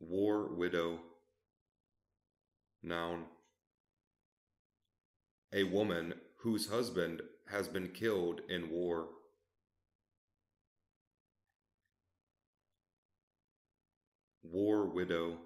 War widow. Noun. A woman whose husband has been killed in war. War widow.